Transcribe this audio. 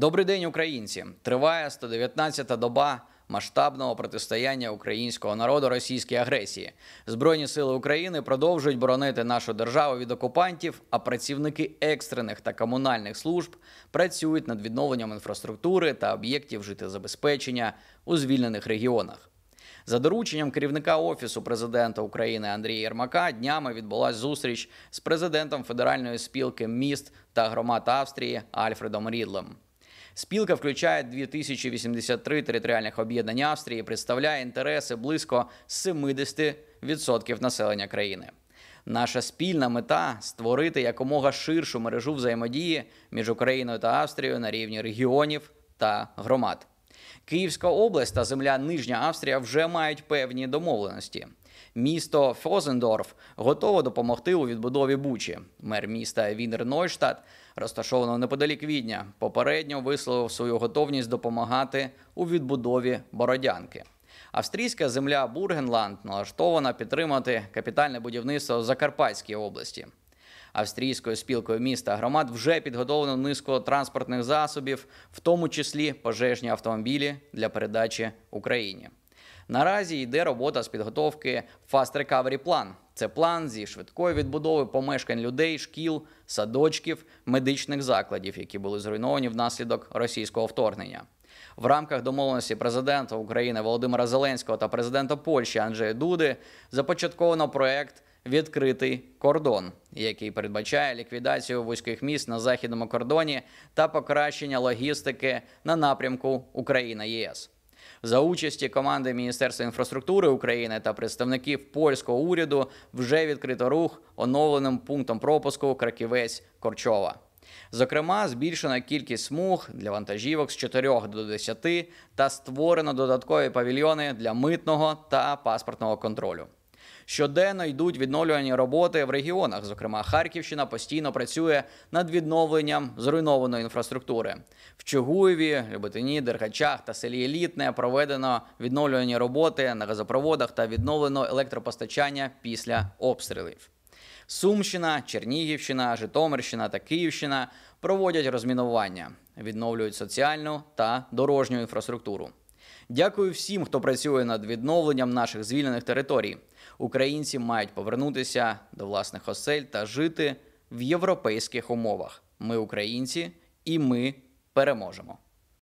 Добрий день, українці! Триває 119-та доба масштабного протистояння українського народу російській агресії. Збройні сили України продовжують боронити нашу державу від окупантів, а працівники екстрених та комунальних служб працюють над відновленням інфраструктури та об'єктів життєзабезпечення у звільнених регіонах. За дорученням керівника офісу президента України Андрія Єрмака днями відбулася зустріч з президентом федеральної спілки міст та громад Австрії Альфредом Рідлем. Спілка включає 2083 територіальних об'єднання Австрії, представляє інтереси близько 70% населення країни. Наша спільна мета створити якомога ширшу мережу взаємодії між Україною та Австрією на рівні регіонів та громад. Київська область та земля Нижня Австрія вже мають певні домовленості. Місто Фозендорф готово допомогти у відбудові Бучі. Мер міста Вінер Нойштадт, розташованого неподалік Відня, попередньо висловив свою готовність допомагати у відбудові Бородянки. Австрійська земля Бургенланд налаштована підтримати капітальне будівництво Закарпатській області. Австрійською спілкою міста громад вже підготовлено низку транспортних засобів, в тому числі пожежні автомобілі для передачі Україні. Наразі йде робота з підготовки Fast Recovery Plan. Це план зі швидкої відбудови помешкань людей, шкіл, садочків, медичних закладів, які були зруйновані внаслідок російського вторгнення. В рамках домовленості президента України Володимира Зеленського та президента Польщі Анджея Дуди започатковано проект Відкритий кордон, який передбачає ліквідацію вузьких міст на західному кордоні та покращення логістики на напрямку Україна ЄС. За участі команди Міністерства інфраструктури України та представників польського уряду вже відкрито рух оновленим пунктом пропуску Краківець Корчова. Зокрема, збільшена кількість смуг для вантажівок з 4 до 10 та створено додаткові павільйони для митного та паспортного контролю. Щоденно йдуть відновлювані роботи в регіонах. Зокрема, Харківщина постійно працює над відновленням зруйнованої інфраструктури. В Чугуєві, Люботині, Дергачах та селі Елітне проведено відновлювані роботи на газопроводах та відновлено електропостачання після обстрілів. Сумщина, Чернігівщина, Житомирщина та Київщина проводять розмінування, відновлюють соціальну та дорожню інфраструктуру. Дякую всім, хто працює над відновленням наших звільнених територій. Українці мають повернутися до власних осель та жити в європейських умовах. Ми українці, і ми переможемо.